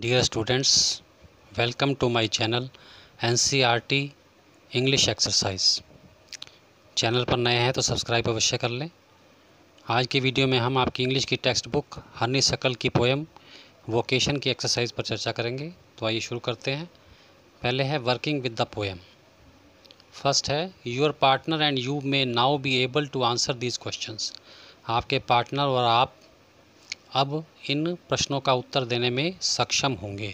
Dear students welcome to my channel NCERT English exercise channel पर नए हैं तो सब्सक्राइब अवश्य कर लें आज की वीडियो में हम आपकी इंग्लिश की टेक्स्ट बुक हनी सकल की पोएम वोकेशन की एक्सरसाइज पर चर्चा करेंगे तो आइए शुरू करते हैं पहले है working with the poem first है your partner and you may now be able to answer these question आपके पार्टनर और आप अब इन प्रश्नों का उत्तर देने में सक्षम होंगे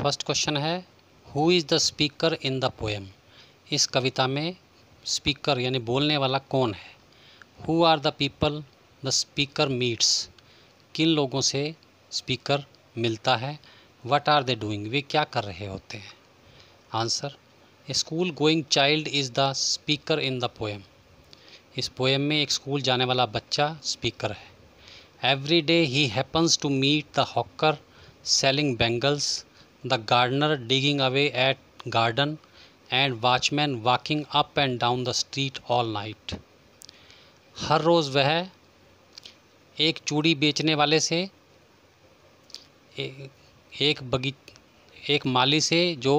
फर्स्ट क्वेश्चन है who is the speaker in the poem इस कविता में स्पीकर यानी बोलने वाला कौन है who are the people the speaker meets किन लोगों से स्पीकर मिलता है वट आर दे डूइंग वे क्या कर रहे होते हैं answer school going child is the speaker in the poem इस पोएम में एक स्कूल जाने वाला बच्चा स्पीकर है every day he happens to meet the hawker selling bangles the gardener digging away at garden and watchman walking up and down the street all night हर रोज़ वह एक चूड़ी बेचने वाले से एक बगी एक माली से जो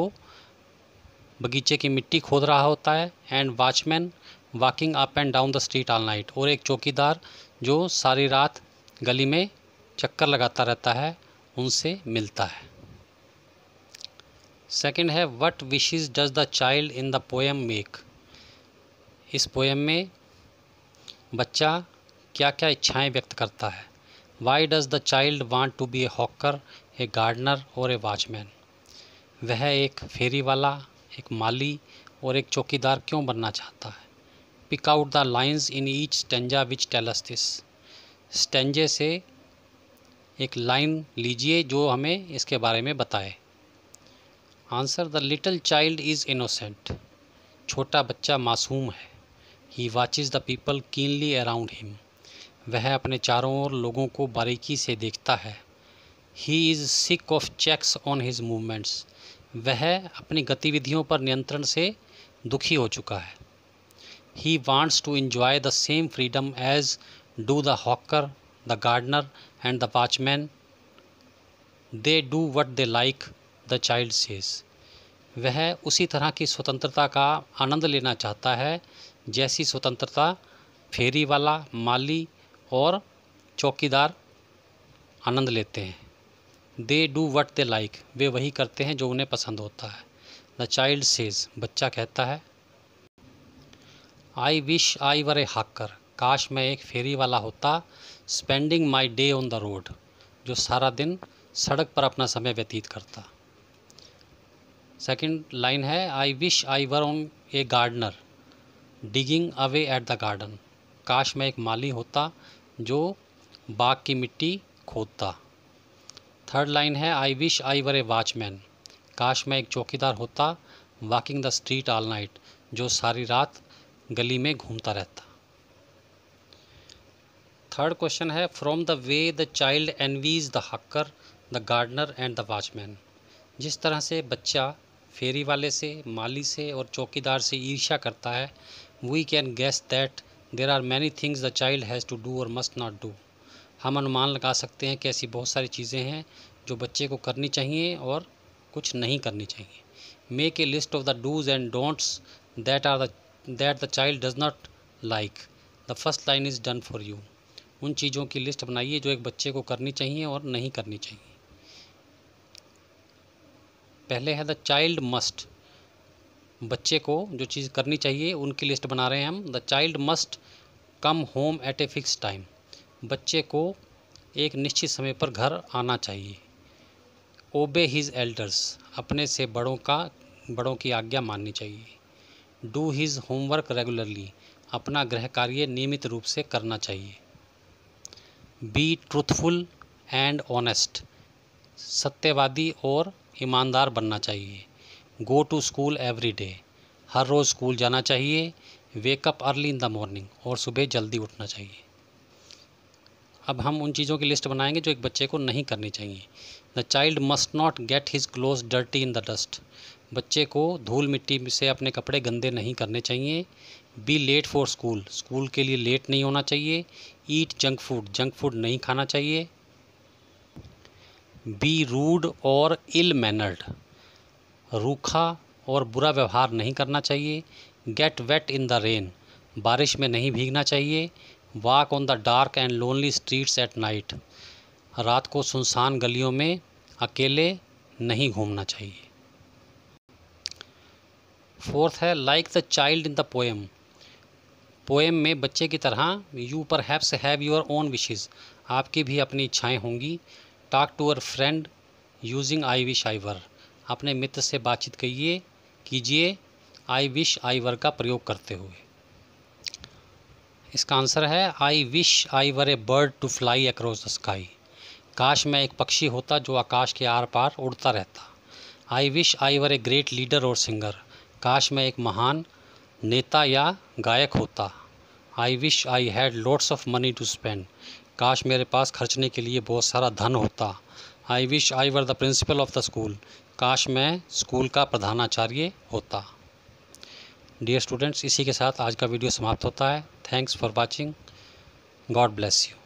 बगीचे की मिट्टी खोद रहा होता है and watchman walking up and down the street all night और एक चौकीदार जो सारी रात गली में चक्कर लगाता रहता है उनसे मिलता है सेकंड है what wishes does the child in the poem make इस पोएम में बच्चा क्या क्या इच्छाएं व्यक्त करता है why does the child want to be a hawker a gardener और ए वॉचमैन वह एक फेरी वाला एक माली और एक चौकीदार क्यों बनना चाहता है pick out the lines in each stanza which tells this स्टेंजे से एक लाइन लीजिए जो हमें इसके बारे में बताए answer the little child is innocent छोटा बच्चा मासूम है he watches the people keenly around him वह अपने चारों ओर लोगों को बारीकी से देखता है he is sick of checks on his movements वह अपनी गतिविधियों पर नियंत्रण से दुखी हो चुका है He wants to enjoy the same freedom as do the hawker, the gardener, and the watchman. They do what they like, the child says. वह उसी तरह की स्वतंत्रता का आनंद लेना चाहता है जैसी स्वतंत्रता फेरी वाला माली और चौकीदार आनंद लेते हैं they do what they like वे वही करते हैं जो उन्हें पसंद होता है द चाइल्ड सेज बच्चा कहता है आई विश आई वर ए हाकर काश मैं एक फेरी वाला होता spending my day on the road जो सारा दिन सड़क पर अपना समय व्यतीत करता सेकेंड लाइन है I wish I were on a gardener digging away at the garden काश मैं एक माली होता जो बाग की मिट्टी खोदता थर्ड लाइन है I wish I were A watchman काश मैं एक चौकीदार होता walking the street all night जो सारी रात गली में घूमता रहता थर्ड क्वेश्चन है from the way the child envies the hawker the gardener and the watchman जिस तरह से बच्चा फेरी वाले से माली से और चौकीदार से ईर्ष्या करता है we can guess that there are many things the child has to do और मस्ट नॉट डू हम अनुमान लगा सकते हैं कि ऐसी बहुत सारी चीज़ें हैं जो बच्चे को करनी चाहिए और कुछ नहीं करनी चाहिए make a list of the dos and don'ts that are the that the child does not like the first line is done for you उन चीज़ों की लिस्ट बनाइए जो एक बच्चे को करनी चाहिए और नहीं करनी चाहिए पहले है द चाइल्ड मस्ट बच्चे को जो चीज़ करनी चाहिए उनकी लिस्ट बना रहे हैं हम the child must come home at a fix time बच्चे को एक निश्चित समय पर घर आना चाहिए ओबे हिज एल्डर्स अपने से बड़ों का बड़ों की आज्ञा माननी चाहिए डू हिज होमवर्क रेगुलरली अपना गृह कार्य नियमित रूप से करना चाहिए बी ट्रूथफुल एंड ऑनेस्ट सत्यवादी और ईमानदार बनना चाहिए go to school every day हर रोज़ स्कूल जाना चाहिए wake up early in the morning और सुबह जल्दी उठना चाहिए अब हम उन चीज़ों की लिस्ट बनाएंगे जो एक बच्चे को नहीं करनी चाहिए the child must not get his clothes dirty in the dust बच्चे को धूल मिट्टी से अपने कपड़े गंदे नहीं करने चाहिए be late for school school के लिए लेट नहीं होना चाहिए eat junk food junk food नहीं खाना चाहिए बी रूड और इल मैनर्ड रूखा और बुरा व्यवहार नहीं करना चाहिए get wet in the rain बारिश में नहीं भीगना चाहिए walk on the dark and lonely streets at night रात को सुनसान गलियों में अकेले नहीं घूमना चाहिए फोर्थ है like the child in the poem poem में बच्चे की तरह you perhaps have your own wishes आपकी भी अपनी इच्छाएं होंगी talk to your friend using I wish I were अपने मित्र से बातचीत करिए कीजिए आई विश आई वर का प्रयोग करते हुए इसका आंसर है I wish I were a bird to fly across the sky काश मैं एक पक्षी होता जो आकाश के आर पार उड़ता रहता I wish I were a great leader और सिंगर काश मैं एक महान नेता या गायक होता I wish I had loads of money to spend काश मेरे पास खर्चने के लिए बहुत सारा धन होता I wish I were the principal of the school काश मैं स्कूल का प्रधानाचार्य होता डियर स्टूडेंट्स इसी के साथ आज का वीडियो समाप्त होता है thanks for watching God bless you